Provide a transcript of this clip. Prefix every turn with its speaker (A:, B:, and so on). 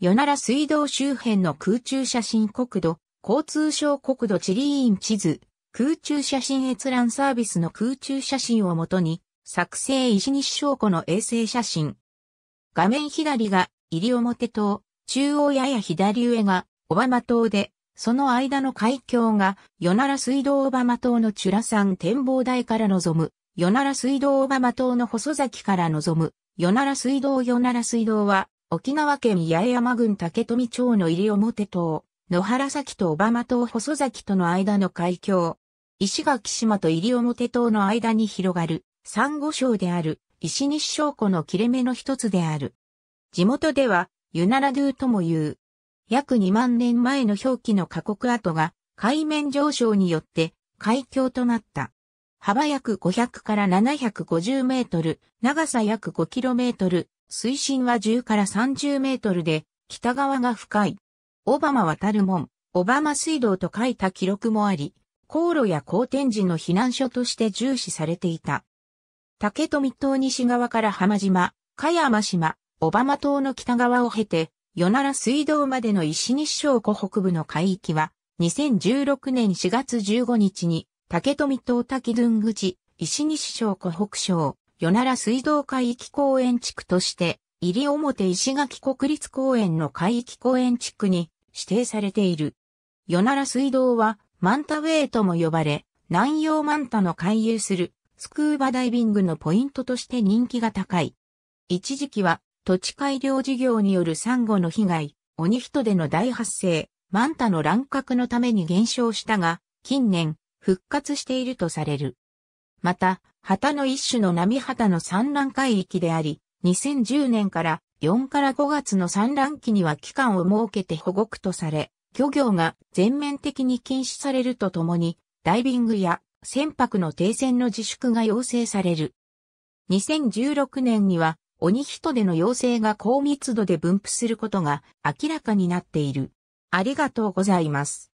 A: 与那良水道周辺の空中写真国土、交通省国土地理院地図、空中写真閲覧サービスの空中写真をもとに、作成石西証拠の衛星写真。画面左が西表島、中央やや左上が小浜島で、その間の海峡が、与那良水道小浜島のチュラ山展望台から望む、与那良水道小浜島の細崎から望む、与那良水道与那良水道は、沖縄県八重山郡竹富町の入表島、野原崎と小浜島細崎との間の海峡、石垣島と入表島の間に広がる、珊瑚礁である、石西礁湖の切れ目の一つである。地元では、ユナラドゥとも言う。約2万年前の表記の過酷跡が、海面上昇によって、海峡となった。幅約500から750メートル、長さ約5キロメートル、水深は10から30メートルで、北側が深い。オバマ渡る門、オバマ水道と書いた記録もあり、航路や航天時の避難所として重視されていた。竹富島西側から浜島、加山島、オバマ島の北側を経て、与那良水道までの石西小湖北部の海域は、2016年4月15日に、竹富島滝群口、石西小湖北省、与奈良水道海域公園地区として、入表石垣国立公園の海域公園地区に指定されている。与奈良水道は、マンタウェイとも呼ばれ、南洋マンタの回遊するスクーバダイビングのポイントとして人気が高い。一時期は土地改良事業によるサンゴの被害、鬼人での大発生、マンタの乱獲のために減少したが、近年復活しているとされる。また、旗の一種の波旗の産卵海域であり、2010年から4から5月の産卵期には期間を設けて保護区とされ、漁業が全面的に禁止されるとともに、ダイビングや船舶の停船の自粛が要請される。2016年には、鬼人での要請が高密度で分布することが明らかになっている。ありがとうございます。